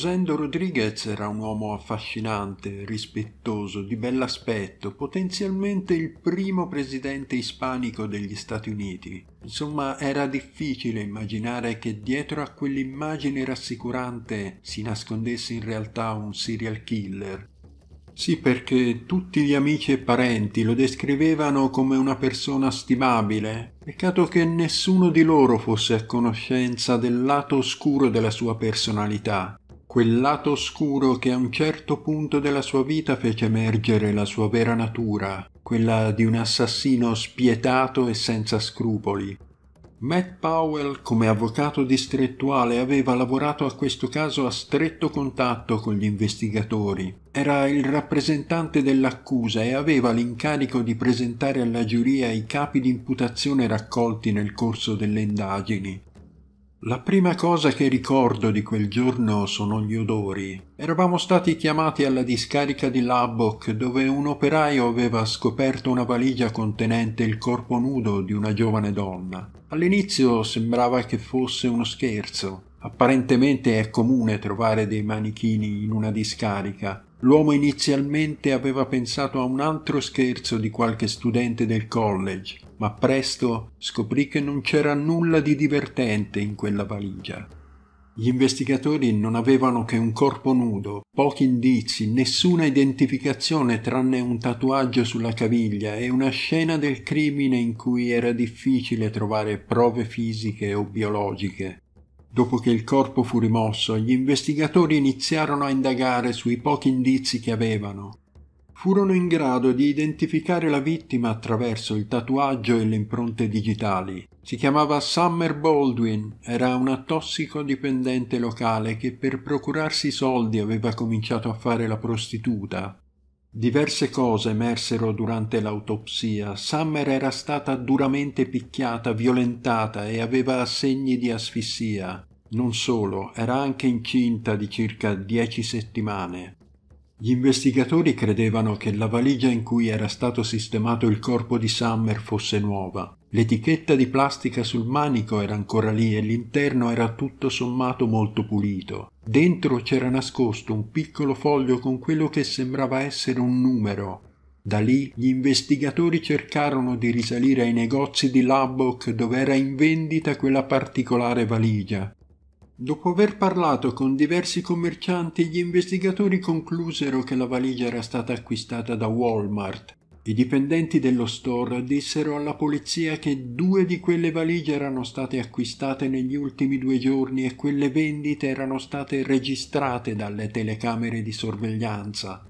Rosendo Rodriguez era un uomo affascinante, rispettoso, di bell'aspetto, potenzialmente il primo presidente ispanico degli Stati Uniti. Insomma, era difficile immaginare che dietro a quell'immagine rassicurante si nascondesse in realtà un serial killer. Sì, perché tutti gli amici e parenti lo descrivevano come una persona stimabile. Peccato che nessuno di loro fosse a conoscenza del lato oscuro della sua personalità, quel lato oscuro che a un certo punto della sua vita fece emergere la sua vera natura, quella di un assassino spietato e senza scrupoli. Matt Powell, come avvocato distrettuale, aveva lavorato a questo caso a stretto contatto con gli investigatori. Era il rappresentante dell'accusa e aveva l'incarico di presentare alla giuria i capi di imputazione raccolti nel corso delle indagini. La prima cosa che ricordo di quel giorno sono gli odori. Eravamo stati chiamati alla discarica di Lubbock dove un operaio aveva scoperto una valigia contenente il corpo nudo di una giovane donna. All'inizio sembrava che fosse uno scherzo. Apparentemente è comune trovare dei manichini in una discarica. L'uomo inizialmente aveva pensato a un altro scherzo di qualche studente del college, ma presto scoprì che non c'era nulla di divertente in quella valigia. Gli investigatori non avevano che un corpo nudo, pochi indizi, nessuna identificazione tranne un tatuaggio sulla caviglia e una scena del crimine in cui era difficile trovare prove fisiche o biologiche. Dopo che il corpo fu rimosso, gli investigatori iniziarono a indagare sui pochi indizi che avevano furono in grado di identificare la vittima attraverso il tatuaggio e le impronte digitali. Si chiamava Summer Baldwin, era una tossicodipendente locale che per procurarsi soldi aveva cominciato a fare la prostituta. Diverse cose emersero durante l'autopsia. Summer era stata duramente picchiata, violentata e aveva segni di asfissia. Non solo, era anche incinta di circa dieci settimane. Gli investigatori credevano che la valigia in cui era stato sistemato il corpo di Summer fosse nuova. L'etichetta di plastica sul manico era ancora lì e l'interno era tutto sommato molto pulito. Dentro c'era nascosto un piccolo foglio con quello che sembrava essere un numero, da lì gli investigatori cercarono di risalire ai negozi di Lubbock dove era in vendita quella particolare valigia, Dopo aver parlato con diversi commercianti, gli investigatori conclusero che la valigia era stata acquistata da Walmart. I dipendenti dello store dissero alla polizia che due di quelle valigie erano state acquistate negli ultimi due giorni e quelle vendite erano state registrate dalle telecamere di sorveglianza.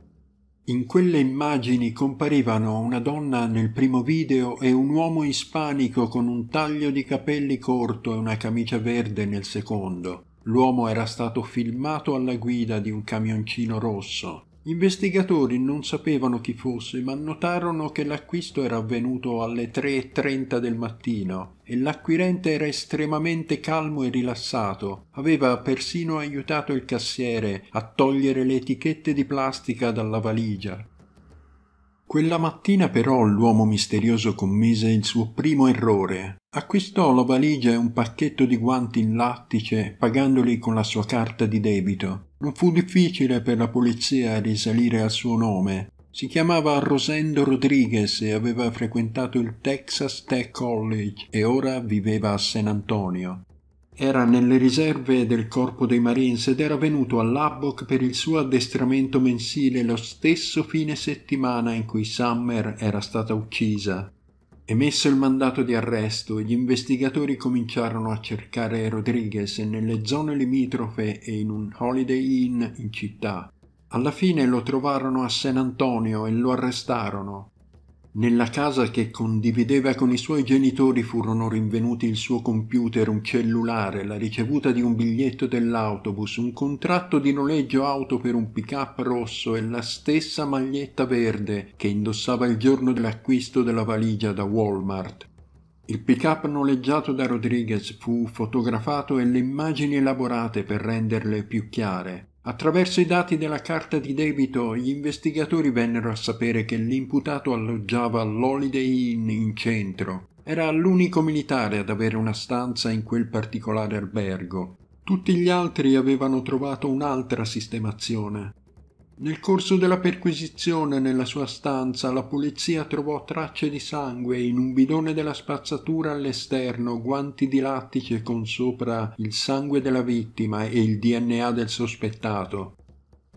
In quelle immagini comparivano una donna nel primo video e un uomo ispanico con un taglio di capelli corto e una camicia verde nel secondo. L'uomo era stato filmato alla guida di un camioncino rosso. Gli investigatori non sapevano chi fosse, ma notarono che l'acquisto era avvenuto alle 3.30 del mattino e l'acquirente era estremamente calmo e rilassato. Aveva persino aiutato il cassiere a togliere le etichette di plastica dalla valigia. Quella mattina però l'uomo misterioso commise il suo primo errore acquistò la valigia e un pacchetto di guanti in lattice pagandoli con la sua carta di debito. Non fu difficile per la polizia risalire al suo nome. Si chiamava Rosendo Rodriguez e aveva frequentato il Texas Tech College e ora viveva a San Antonio. Era nelle riserve del Corpo dei Marines ed era venuto all'Abbock per il suo addestramento mensile lo stesso fine settimana in cui Summer era stata uccisa. Emesso il mandato di arresto, gli investigatori cominciarono a cercare Rodriguez nelle zone limitrofe e in un Holiday Inn in città. Alla fine lo trovarono a San Antonio e lo arrestarono. Nella casa che condivideva con i suoi genitori furono rinvenuti il suo computer, un cellulare, la ricevuta di un biglietto dell'autobus, un contratto di noleggio auto per un pick-up rosso e la stessa maglietta verde che indossava il giorno dell'acquisto della valigia da Walmart. Il pick-up noleggiato da Rodriguez fu fotografato e le immagini elaborate per renderle più chiare. Attraverso i dati della carta di debito gli investigatori vennero a sapere che l'imputato alloggiava all'Holiday Inn in centro. Era l'unico militare ad avere una stanza in quel particolare albergo. Tutti gli altri avevano trovato un'altra sistemazione. Nel corso della perquisizione nella sua stanza la polizia trovò tracce di sangue in un bidone della spazzatura all'esterno, guanti di lattice con sopra il sangue della vittima e il DNA del sospettato.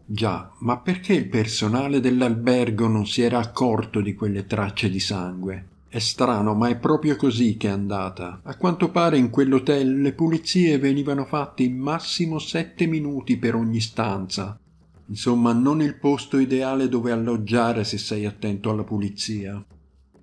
Già, ma perché il personale dell'albergo non si era accorto di quelle tracce di sangue? È strano, ma è proprio così che è andata. A quanto pare in quell'hotel le pulizie venivano fatte in massimo sette minuti per ogni stanza, insomma non il posto ideale dove alloggiare se sei attento alla pulizia.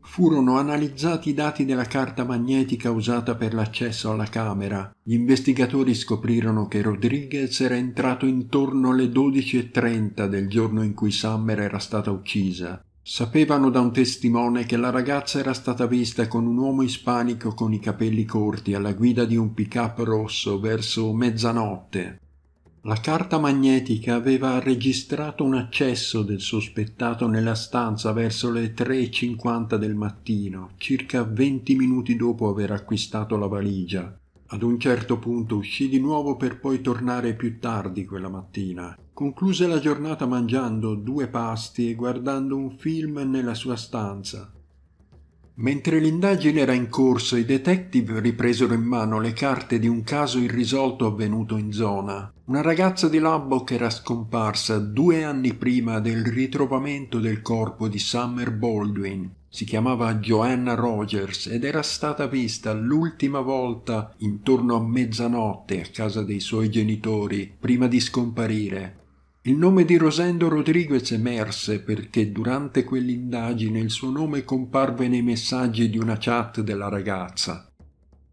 Furono analizzati i dati della carta magnetica usata per l'accesso alla Camera. Gli investigatori scoprirono che Rodriguez era entrato intorno alle 12.30 del giorno in cui Summer era stata uccisa. Sapevano da un testimone che la ragazza era stata vista con un uomo ispanico con i capelli corti alla guida di un pick-up rosso verso mezzanotte la carta magnetica aveva registrato un accesso del sospettato nella stanza verso le 3.50 del mattino, circa 20 minuti dopo aver acquistato la valigia. Ad un certo punto uscì di nuovo per poi tornare più tardi quella mattina. Concluse la giornata mangiando due pasti e guardando un film nella sua stanza. Mentre l'indagine era in corso, i detective ripresero in mano le carte di un caso irrisolto avvenuto in zona. Una ragazza di Lubbock era scomparsa due anni prima del ritrovamento del corpo di Summer Baldwin. Si chiamava Joanna Rogers ed era stata vista l'ultima volta intorno a mezzanotte a casa dei suoi genitori prima di scomparire. Il nome di Rosendo Rodriguez emerse perché durante quell'indagine il suo nome comparve nei messaggi di una chat della ragazza.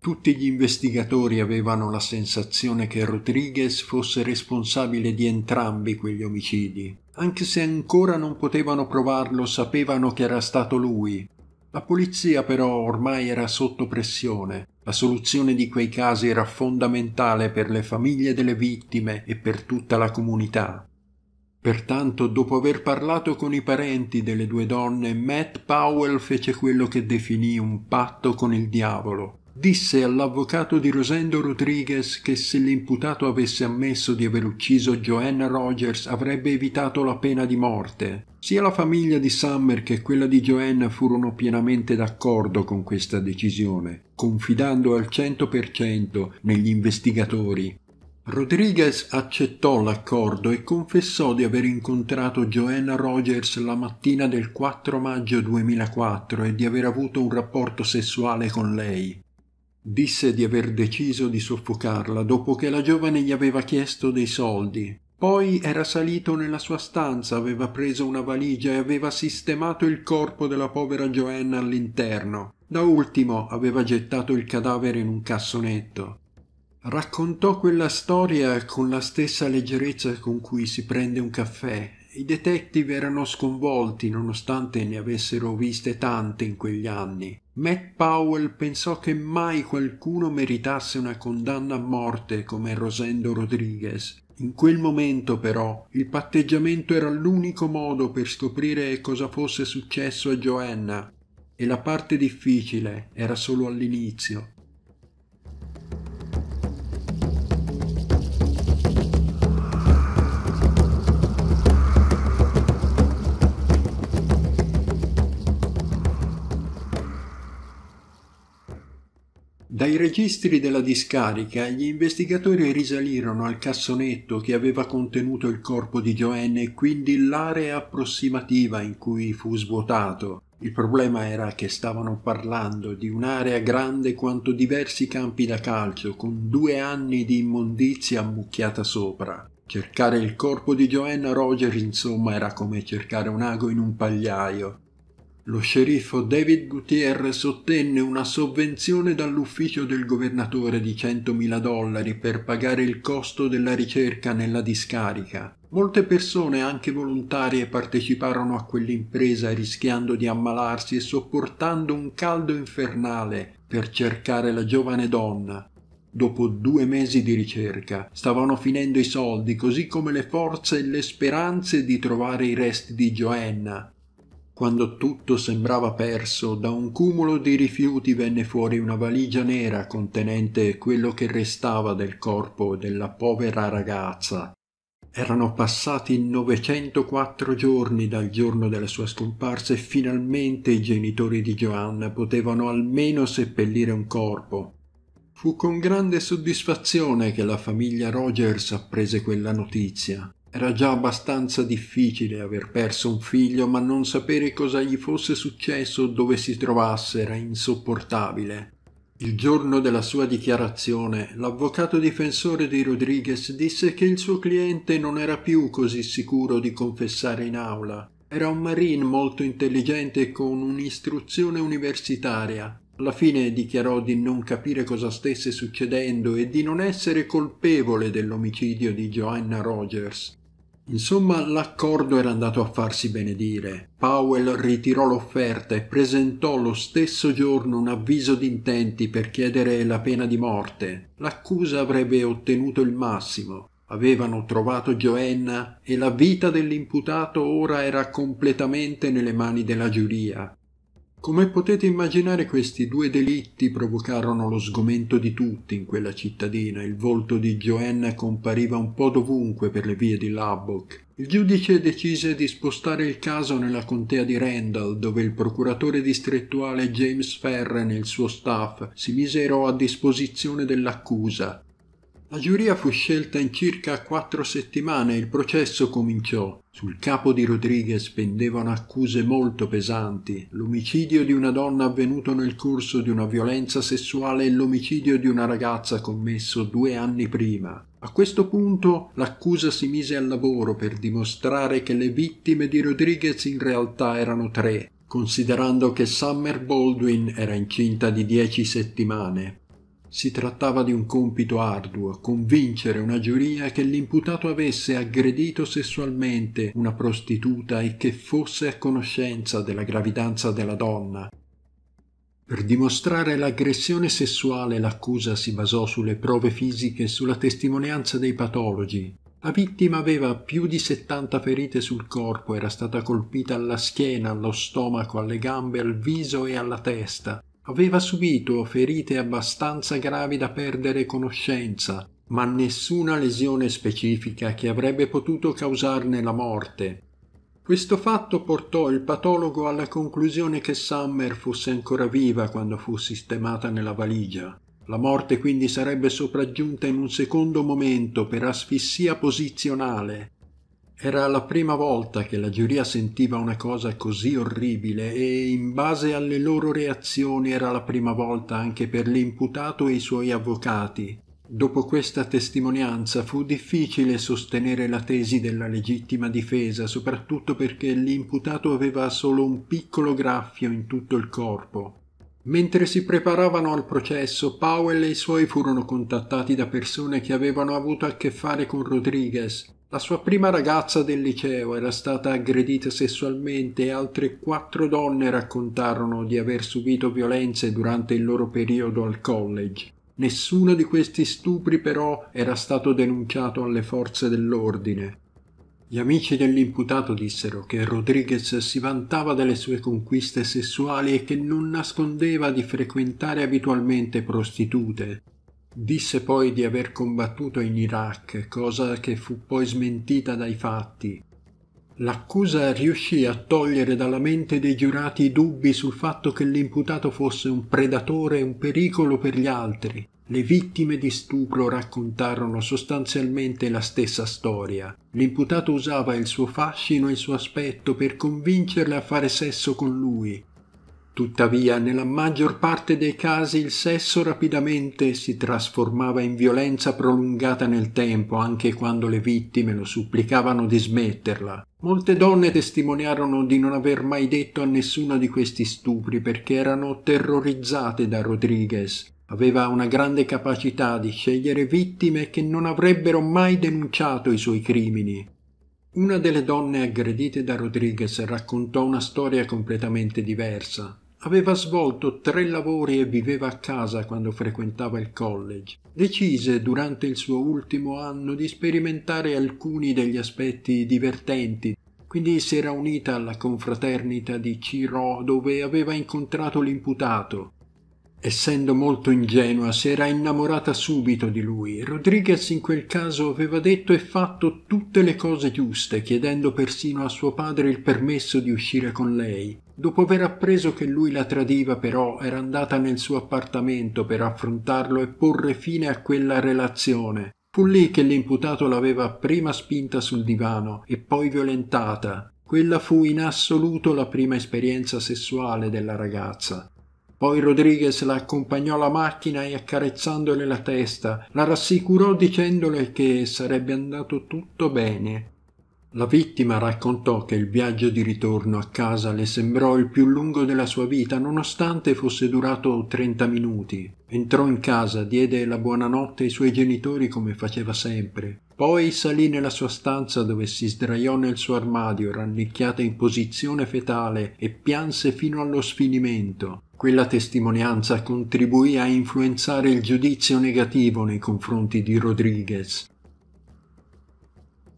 Tutti gli investigatori avevano la sensazione che Rodriguez fosse responsabile di entrambi quegli omicidi. Anche se ancora non potevano provarlo, sapevano che era stato lui. La polizia però ormai era sotto pressione. La soluzione di quei casi era fondamentale per le famiglie delle vittime e per tutta la comunità. Pertanto, dopo aver parlato con i parenti delle due donne, Matt Powell fece quello che definì un patto con il diavolo disse all'avvocato di Rosendo Rodriguez che se l'imputato avesse ammesso di aver ucciso Joanna Rogers avrebbe evitato la pena di morte. Sia la famiglia di Summer che quella di Joanna furono pienamente d'accordo con questa decisione, confidando al 100% negli investigatori. Rodriguez accettò l'accordo e confessò di aver incontrato Joanna Rogers la mattina del 4 maggio 2004 e di aver avuto un rapporto sessuale con lei disse di aver deciso di soffocarla dopo che la giovane gli aveva chiesto dei soldi. Poi era salito nella sua stanza, aveva preso una valigia e aveva sistemato il corpo della povera Joanna all'interno. Da ultimo aveva gettato il cadavere in un cassonetto. Raccontò quella storia con la stessa leggerezza con cui si prende un caffè i detective erano sconvolti nonostante ne avessero viste tante in quegli anni. Matt Powell pensò che mai qualcuno meritasse una condanna a morte come Rosendo Rodriguez. In quel momento però il patteggiamento era l'unico modo per scoprire cosa fosse successo a Joanna e la parte difficile era solo all'inizio. Dai registri della discarica gli investigatori risalirono al cassonetto che aveva contenuto il corpo di Joanne e quindi l'area approssimativa in cui fu svuotato. Il problema era che stavano parlando di un'area grande quanto diversi campi da calcio, con due anni di immondizia ammucchiata sopra. Cercare il corpo di Joanna Roger, insomma, era come cercare un ago in un pagliaio lo sceriffo David Gutierrez ottenne una sovvenzione dall'ufficio del governatore di 100.000 dollari per pagare il costo della ricerca nella discarica. Molte persone, anche volontarie, parteciparono a quell'impresa rischiando di ammalarsi e sopportando un caldo infernale per cercare la giovane donna. Dopo due mesi di ricerca stavano finendo i soldi così come le forze e le speranze di trovare i resti di Joanna, quando tutto sembrava perso da un cumulo di rifiuti venne fuori una valigia nera contenente quello che restava del corpo della povera ragazza erano passati 904 giorni dal giorno della sua scomparsa e finalmente i genitori di Joanna potevano almeno seppellire un corpo. Fu con grande soddisfazione che la famiglia Rogers apprese quella notizia. Era già abbastanza difficile aver perso un figlio, ma non sapere cosa gli fosse successo o dove si trovasse era insopportabile. Il giorno della sua dichiarazione, l'avvocato difensore di Rodriguez disse che il suo cliente non era più così sicuro di confessare in aula. Era un marine molto intelligente e con un'istruzione universitaria, alla fine dichiarò di non capire cosa stesse succedendo e di non essere colpevole dell'omicidio di Joanna Rogers. Insomma, l'accordo era andato a farsi benedire. Powell ritirò l'offerta e presentò lo stesso giorno un avviso d'intenti per chiedere la pena di morte. L'accusa avrebbe ottenuto il massimo. Avevano trovato Joanna e la vita dell'imputato ora era completamente nelle mani della giuria. Come potete immaginare questi due delitti provocarono lo sgomento di tutti in quella cittadina, il volto di Joanne compariva un po' dovunque per le vie di Lubbock. Il giudice decise di spostare il caso nella contea di Randall, dove il procuratore distrettuale James Ferren e il suo staff si misero a disposizione dell'accusa. La giuria fu scelta in circa quattro settimane e il processo cominciò. Sul capo di Rodriguez pendevano accuse molto pesanti, l'omicidio di una donna avvenuto nel corso di una violenza sessuale e l'omicidio di una ragazza commesso due anni prima. A questo punto l'accusa si mise al lavoro per dimostrare che le vittime di Rodriguez in realtà erano tre, considerando che Summer Baldwin era incinta di dieci settimane. Si trattava di un compito arduo, convincere una giuria che l'imputato avesse aggredito sessualmente una prostituta e che fosse a conoscenza della gravidanza della donna. Per dimostrare l'aggressione sessuale l'accusa si basò sulle prove fisiche e sulla testimonianza dei patologi. La vittima aveva più di 70 ferite sul corpo, era stata colpita alla schiena, allo stomaco, alle gambe, al viso e alla testa aveva subito ferite abbastanza gravi da perdere conoscenza ma nessuna lesione specifica che avrebbe potuto causarne la morte questo fatto portò il patologo alla conclusione che summer fosse ancora viva quando fu sistemata nella valigia la morte quindi sarebbe sopraggiunta in un secondo momento per asfissia posizionale era la prima volta che la giuria sentiva una cosa così orribile e in base alle loro reazioni era la prima volta anche per l'imputato e i suoi avvocati. Dopo questa testimonianza fu difficile sostenere la tesi della legittima difesa, soprattutto perché l'imputato aveva solo un piccolo graffio in tutto il corpo. Mentre si preparavano al processo, Powell e i suoi furono contattati da persone che avevano avuto a che fare con Rodriguez la sua prima ragazza del liceo era stata aggredita sessualmente e altre quattro donne raccontarono di aver subito violenze durante il loro periodo al college. Nessuno di questi stupri però era stato denunciato alle forze dell'ordine. Gli amici dell'imputato dissero che Rodriguez si vantava delle sue conquiste sessuali e che non nascondeva di frequentare abitualmente prostitute. Disse poi di aver combattuto in Iraq, cosa che fu poi smentita dai fatti. L'accusa riuscì a togliere dalla mente dei giurati i dubbi sul fatto che l'imputato fosse un predatore e un pericolo per gli altri. Le vittime di stupro raccontarono sostanzialmente la stessa storia. L'imputato usava il suo fascino e il suo aspetto per convincerle a fare sesso con lui. Tuttavia, nella maggior parte dei casi il sesso rapidamente si trasformava in violenza prolungata nel tempo, anche quando le vittime lo supplicavano di smetterla. Molte donne testimoniarono di non aver mai detto a nessuno di questi stupri perché erano terrorizzate da Rodriguez. Aveva una grande capacità di scegliere vittime che non avrebbero mai denunciato i suoi crimini. Una delle donne aggredite da Rodriguez raccontò una storia completamente diversa aveva svolto tre lavori e viveva a casa quando frequentava il college decise durante il suo ultimo anno di sperimentare alcuni degli aspetti divertenti quindi s'era unita alla confraternita di Ciro dove aveva incontrato l'imputato Essendo molto ingenua, si era innamorata subito di lui. Rodriguez in quel caso aveva detto e fatto tutte le cose giuste, chiedendo persino a suo padre il permesso di uscire con lei. Dopo aver appreso che lui la tradiva, però, era andata nel suo appartamento per affrontarlo e porre fine a quella relazione. Fu lì che l'imputato l'aveva prima spinta sul divano e poi violentata. Quella fu in assoluto la prima esperienza sessuale della ragazza poi Rodriguez la accompagnò alla macchina e accarezzandole la testa la rassicurò dicendole che sarebbe andato tutto bene la vittima raccontò che il viaggio di ritorno a casa le sembrò il più lungo della sua vita nonostante fosse durato trenta minuti. Entrò in casa, diede la buonanotte ai suoi genitori come faceva sempre. Poi salì nella sua stanza dove si sdraiò nel suo armadio rannicchiata in posizione fetale e pianse fino allo sfinimento. Quella testimonianza contribuì a influenzare il giudizio negativo nei confronti di Rodriguez,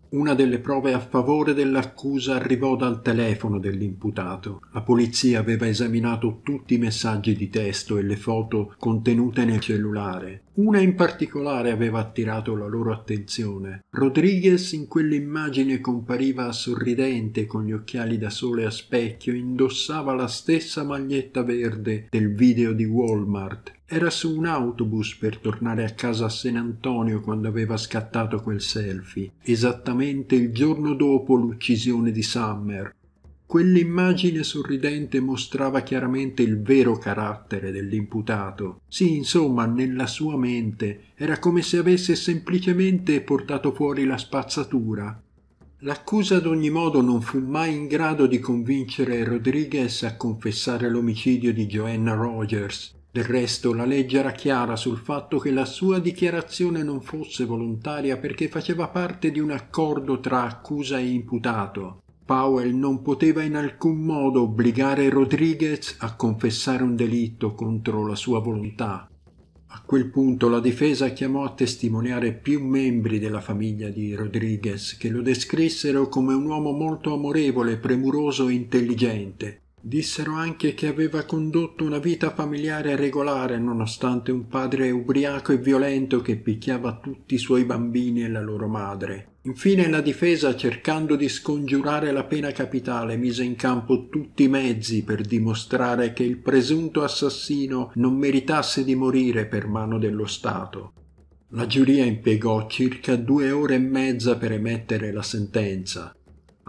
una delle prove a favore dell'accusa arrivò dal telefono dell'imputato. La polizia aveva esaminato tutti i messaggi di testo e le foto contenute nel cellulare. Una in particolare aveva attirato la loro attenzione. Rodriguez in quell'immagine compariva sorridente con gli occhiali da sole a specchio e indossava la stessa maglietta verde del video di Walmart era su un autobus per tornare a casa a San Antonio quando aveva scattato quel selfie, esattamente il giorno dopo l'uccisione di Summer. Quell'immagine sorridente mostrava chiaramente il vero carattere dell'imputato. Sì, insomma, nella sua mente era come se avesse semplicemente portato fuori la spazzatura, L'accusa ad ogni modo non fu mai in grado di convincere Rodriguez a confessare l'omicidio di Joanna Rogers, del resto la legge era chiara sul fatto che la sua dichiarazione non fosse volontaria perché faceva parte di un accordo tra accusa e imputato. Powell non poteva in alcun modo obbligare Rodriguez a confessare un delitto contro la sua volontà. A quel punto la difesa chiamò a testimoniare più membri della famiglia di Rodriguez che lo descrissero come un uomo molto amorevole, premuroso e intelligente, Dissero anche che aveva condotto una vita familiare regolare nonostante un padre ubriaco e violento che picchiava tutti i suoi bambini e la loro madre. Infine la difesa, cercando di scongiurare la pena capitale, mise in campo tutti i mezzi per dimostrare che il presunto assassino non meritasse di morire per mano dello Stato. La giuria impiegò circa due ore e mezza per emettere la sentenza.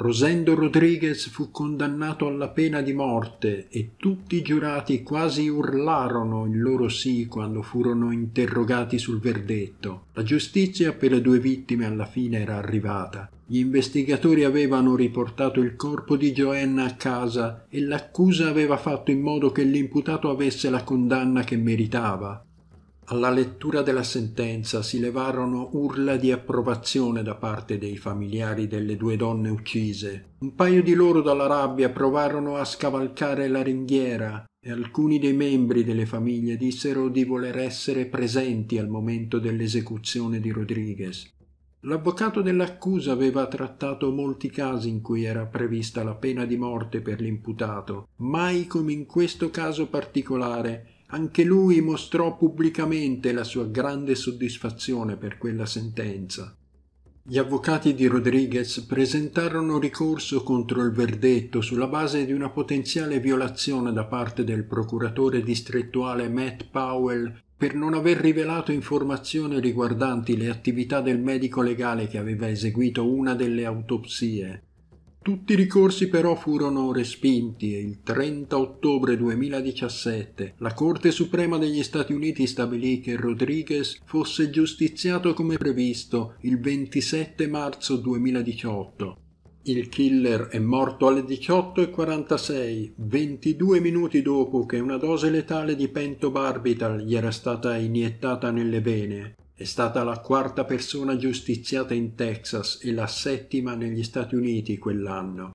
Rosendo Rodriguez fu condannato alla pena di morte e tutti i giurati quasi urlarono il loro sì quando furono interrogati sul verdetto. La giustizia per le due vittime alla fine era arrivata. Gli investigatori avevano riportato il corpo di Joanna a casa e l'accusa aveva fatto in modo che l'imputato avesse la condanna che meritava. Alla lettura della sentenza si levarono urla di approvazione da parte dei familiari delle due donne uccise. Un paio di loro dalla rabbia provarono a scavalcare la ringhiera e alcuni dei membri delle famiglie dissero di voler essere presenti al momento dell'esecuzione di Rodriguez. L'avvocato dell'accusa aveva trattato molti casi in cui era prevista la pena di morte per l'imputato, mai come in questo caso particolare anche lui mostrò pubblicamente la sua grande soddisfazione per quella sentenza. Gli avvocati di Rodriguez presentarono ricorso contro il verdetto sulla base di una potenziale violazione da parte del procuratore distrettuale Matt Powell per non aver rivelato informazioni riguardanti le attività del medico legale che aveva eseguito una delle autopsie tutti i ricorsi però furono respinti e il 30 ottobre 2017 la Corte Suprema degli Stati Uniti stabilì che Rodriguez fosse giustiziato come previsto il 27 marzo 2018. Il killer è morto alle 18.46, 22 minuti dopo che una dose letale di pentobarbital gli era stata iniettata nelle vene. È stata la quarta persona giustiziata in Texas e la settima negli Stati Uniti quell'anno.